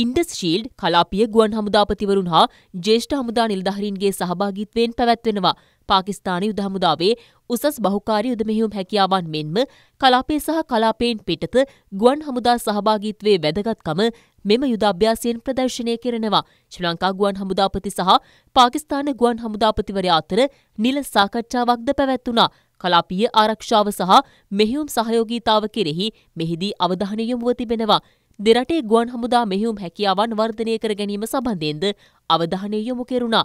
ඉන්ඩස් ශීල්ඩ් කලාපිය ගුවන් හමුදාපතිවරුන් හා ජේෂ්ඨ හමුදා නිලධහරින්ගේ සහභාගිත්වයෙන් පැවැත්වෙනවා. පාකිස්ාන යුද හමුදාවේ උසස් බහුකාරි යුදමෙහිුම් හැකියාවන් මෙන්ම කලාපේ සහ කලාපයෙන් පිටත ගුවන් හමුදා සහභාගිත්වයේ වැදගත්කම මෙම යුදභ්‍යාසයෙන් ප්‍රදර්ශනය කරනවා. ශ්‍රී ලංකා ගුවන් හමුදාපති සහ පාකිස්ාන ගුවන් හමුදාපතිවරයා අතර නිල සාකච්ඡාවක්ද පැවැත්වුණා. කලාපීය ආරක්ෂාව සහ මෙහිුම් සහයෝගීතාව කෙරෙහි මෙහිදී අවධානය යොමුව තිබෙනවා. දෙරටේ ගුවන් හමුදා මෙහිුම් හැකියාවන් වර්ධනය කර ගැනීම සබන්ධයෙන්ද අවධානය යොමු කෙරුණා.